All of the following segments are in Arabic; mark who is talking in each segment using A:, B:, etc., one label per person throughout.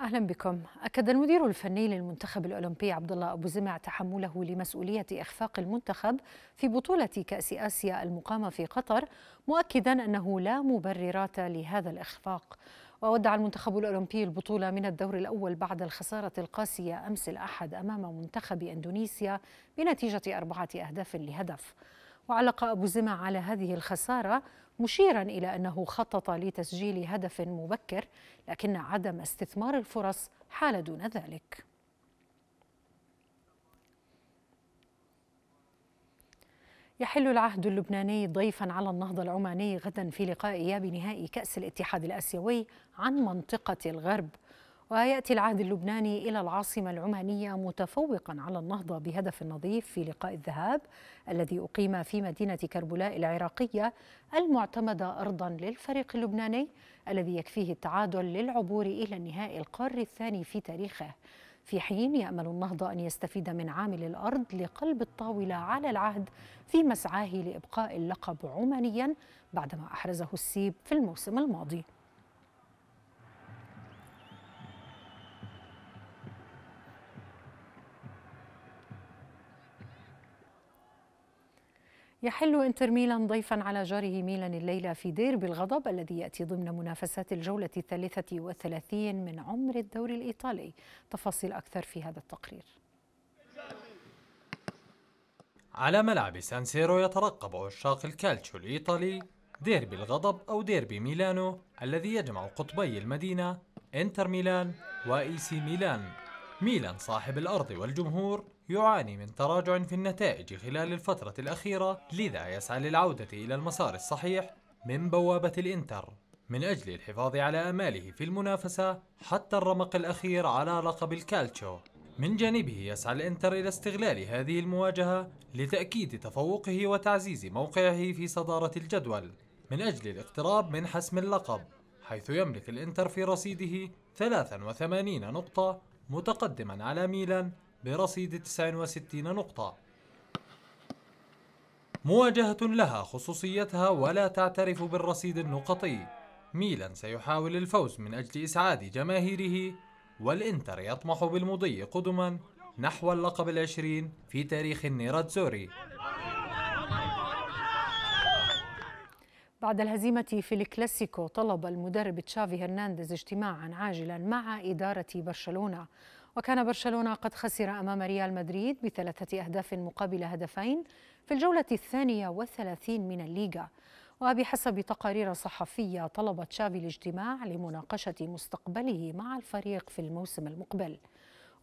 A: اهلا بكم اكد المدير الفني للمنتخب الاولمبي عبد الله ابو زمع تحمله لمسؤوليه اخفاق المنتخب في بطوله كاس اسيا المقامه في قطر مؤكدا انه لا مبررات لهذا الاخفاق وودع المنتخب الأولمبي البطولة من الدور الأول بعد الخسارة القاسية أمس الأحد أمام منتخب أندونيسيا بنتيجة أربعة أهداف لهدف وعلق أبو زمع على هذه الخسارة مشيرا إلى أنه خطط لتسجيل هدف مبكر لكن عدم استثمار الفرص حال دون ذلك يحل العهد اللبناني ضيفا على النهضة العماني غدا في لقاء إياب نهائي كأس الاتحاد الآسيوي عن منطقة الغرب ويأتي العهد اللبناني إلى العاصمة العمانية متفوقا على النهضة بهدف نظيف في لقاء الذهاب الذي أقيم في مدينة كربلاء العراقية المعتمدة أرضا للفريق اللبناني الذي يكفيه التعادل للعبور إلى النهائي القاري الثاني في تاريخه في حين يأمل النهضة أن يستفيد من عامل الأرض لقلب الطاولة على العهد في مسعاه لإبقاء اللقب عمانيا بعدما أحرزه السيب في الموسم الماضي يحل انتر ميلان ضيفا على جاره ميلان الليلة في ديربي الغضب الذي يأتي ضمن منافسات الجولة الثالثة والثلاثين من عمر الدوري الإيطالي تفاصيل أكثر في هذا التقرير
B: على ملعب سان سيرو يترقب عشاق الكالتشو الإيطالي ديربي الغضب أو ديربي ميلانو الذي يجمع قطبي المدينة انتر ميلان وإيسي ميلان ميلان صاحب الأرض والجمهور يعاني من تراجع في النتائج خلال الفترة الأخيرة لذا يسعى للعودة إلى المسار الصحيح من بوابة الإنتر من أجل الحفاظ على أماله في المنافسة حتى الرمق الأخير على لقب الكالتشو من جانبه يسعى الإنتر إلى استغلال هذه المواجهة لتأكيد تفوقه وتعزيز موقعه في صدارة الجدول من أجل الاقتراب من حسم اللقب حيث يملك الإنتر في رصيده 83 نقطة متقدما على ميلان برصيد 69 نقطة مواجهة لها خصوصيتها ولا تعترف بالرصيد النقطي ميلان سيحاول الفوز من أجل إسعاد جماهيره والإنتر يطمح بالمضي قدما نحو اللقب العشرين في تاريخ النيراتزوري
A: بعد الهزيمة في الكلاسيكو طلب المدرب تشافي هرنانديز اجتماعا عاجلا مع إدارة برشلونة وكان برشلونة قد خسر أمام ريال مدريد بثلاثة أهداف مقابل هدفين في الجولة الثانية والثلاثين من الليغا وبحسب تقارير صحفية طلب تشافي الاجتماع لمناقشة مستقبله مع الفريق في الموسم المقبل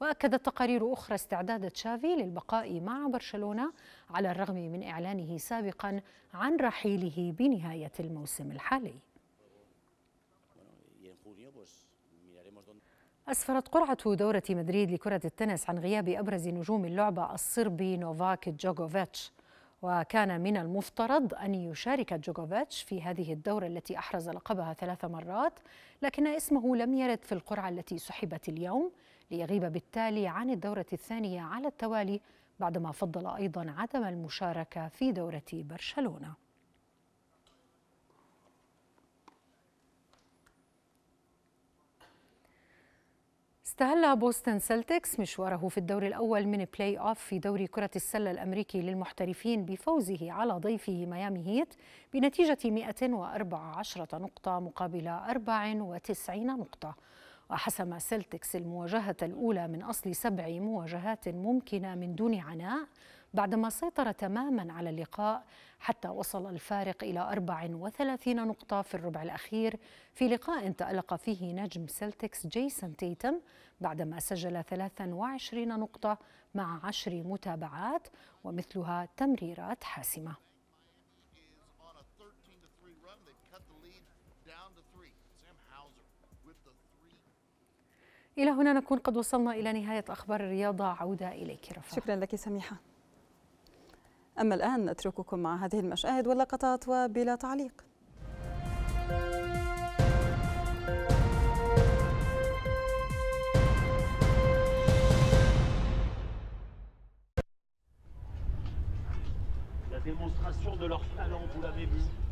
A: وأكدت تقارير أخرى استعداد تشافي للبقاء مع برشلونة على الرغم من إعلانه سابقا عن رحيله بنهاية الموسم الحالي أسفرت قرعة دورة مدريد لكرة التنس عن غياب أبرز نجوم اللعبة الصربي نوفاك جوكوفيتش وكان من المفترض أن يشارك جوكوفيتش في هذه الدورة التي أحرز لقبها ثلاث مرات لكن اسمه لم يرد في القرعة التي سحبت اليوم ليغيب بالتالي عن الدورة الثانية على التوالي بعدما فضل أيضا عدم المشاركة في دورة برشلونة استهل بوستن سلتكس مشواره في الدور الأول من بلاي أوف في دوري كرة السلة الأمريكي للمحترفين بفوزه على ضيفه ميامي هيت بنتيجة 114 نقطة مقابل 94 نقطة وحسم سلتكس المواجهة الأولى من أصل سبع مواجهات ممكنة من دون عناء بعدما سيطر تماما على اللقاء حتى وصل الفارق إلى 34 نقطة في الربع الأخير في لقاء تألق فيه نجم سلتكس جيسون تيتم بعدما سجل 23 نقطة مع 10 متابعات ومثلها تمريرات حاسمة إلى هنا نكون قد وصلنا إلى نهاية أخبار الرياضة عودة إليك رفاق شكرا لك سميحة أما الآن نترككم مع هذه المشاهد واللقطات وبلا تعليق démonstration de leur talent, vous l'avez vu.